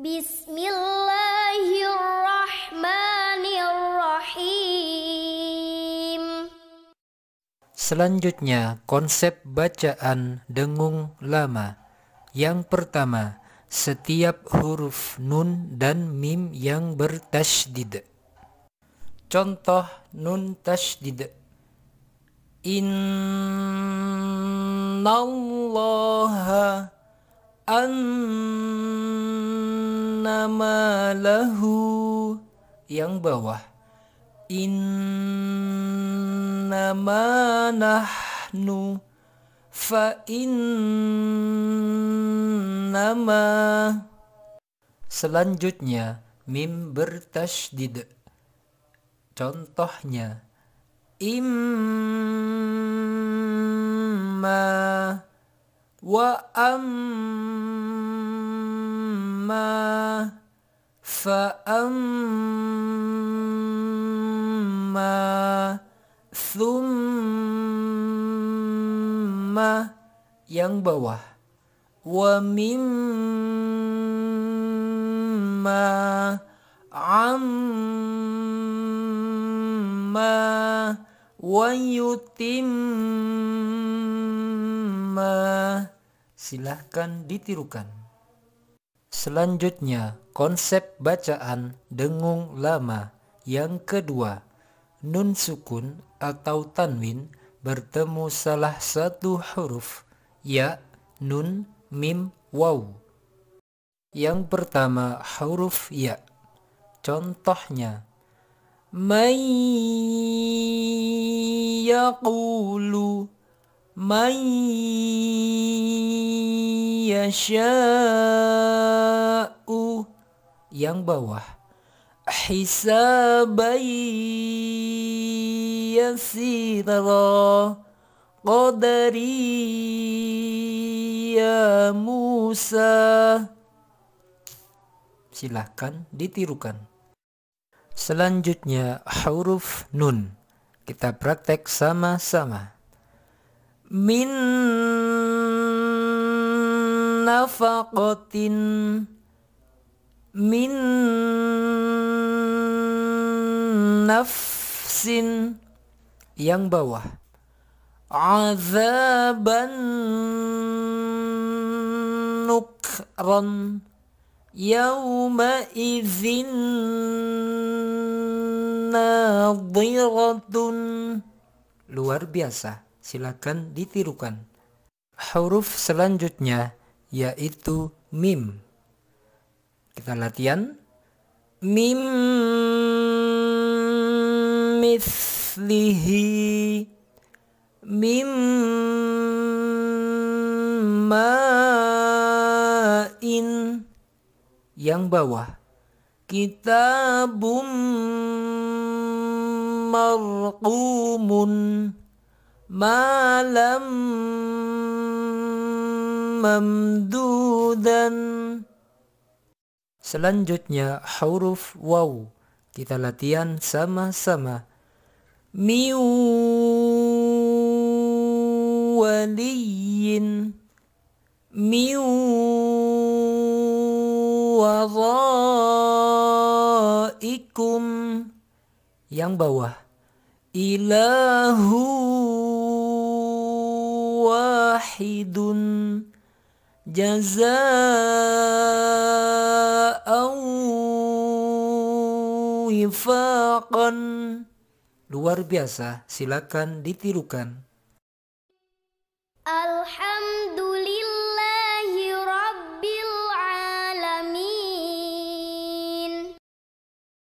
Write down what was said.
Bismillahirrahmanirrahim. Selanjutnya, konsep bacaan dengung lama. Yang pertama, setiap huruf nun dan mim yang bertasydid. Contoh nun tasydid. Innallaha an lahu yang bawah innama nahnu fa innama selanjutnya mim bertasydid contohnya imma wa amma أعمى فأما ثم yang bawah wa mimma amma wa yutimma silahkan ditirukan Selanjutnya, konsep bacaan dengung lama yang kedua, nun sukun atau tanwin bertemu salah satu huruf, ya nun, mim, waw. Yang pertama huruf ya. Contohnya, mai yaqulu من yasha'u yang bawah hisabai yasira qadari ya Musa silahkan ditirukan selanjutnya huruf nun kita praktek sama-sama min nafaqatin min nafsin yang bawah azaban nukran yawma izin nadhiratun luar biasa Silakan ditirukan. Huruf selanjutnya yaitu mim. Kita latihan. Mim mislihi mim ma'in yang bawah kitabum marqumun malam mamdudan Selanjutnya huruf waw kita latihan sama-sama miu waliyin miu waraikum yang bawah ilahu wahidun jazaa'an wifaqan luar biasa silakan ditirukan